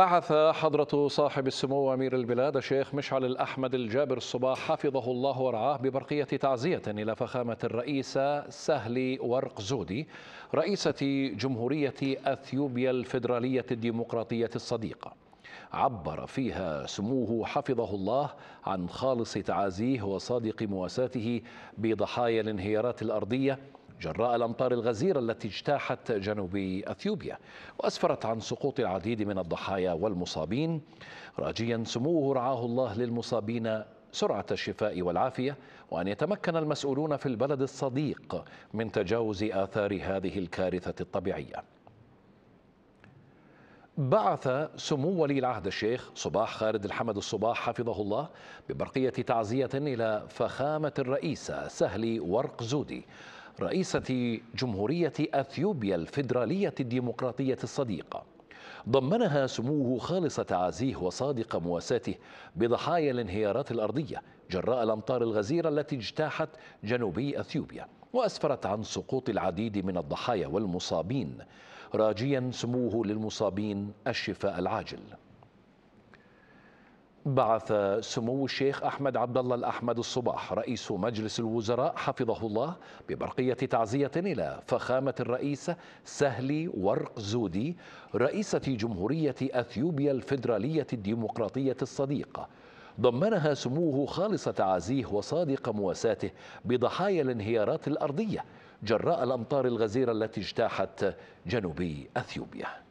بعث حضرة صاحب السمو أمير البلاد الشيخ مشعل الأحمد الجابر الصباح حفظه الله ورعاه ببرقية تعزية إلى فخامة الرئيسة سهلي ورق زودي رئيسة جمهورية أثيوبيا الفيدرالية الديمقراطية الصديقة عبر فيها سموه حفظه الله عن خالص تعازيه وصادق مواساته بضحايا الانهيارات الأرضية جراء الأمطار الغزيرة التي اجتاحت جنوب أثيوبيا وأسفرت عن سقوط العديد من الضحايا والمصابين راجيا سموه رعاه الله للمصابين سرعة الشفاء والعافية وأن يتمكن المسؤولون في البلد الصديق من تجاوز آثار هذه الكارثة الطبيعية بعث سمو ولي العهد الشيخ صباح خالد الحمد الصباح حفظه الله ببرقية تعزية إلى فخامة الرئيسة سهلي ورق زودي رئيسة جمهورية أثيوبيا الفيدرالية الديمقراطية الصديقة ضمنها سموه خالص تعازيه وصادق مواساته بضحايا الانهيارات الأرضية جراء الأمطار الغزيرة التي اجتاحت جنوبي أثيوبيا وأسفرت عن سقوط العديد من الضحايا والمصابين راجيا سموه للمصابين الشفاء العاجل بعث سمو الشيخ أحمد عبد الله الأحمد الصباح رئيس مجلس الوزراء حفظه الله ببرقية تعزية إلى فخامة الرئيس سهلي ورق زودي رئيسة جمهورية أثيوبيا الفيدرالية الديمقراطية الصديقة ضمنها سموه خالص تعازيه وصادق مواساته بضحايا الانهيارات الأرضية جراء الأمطار الغزيرة التي اجتاحت جنوبي أثيوبيا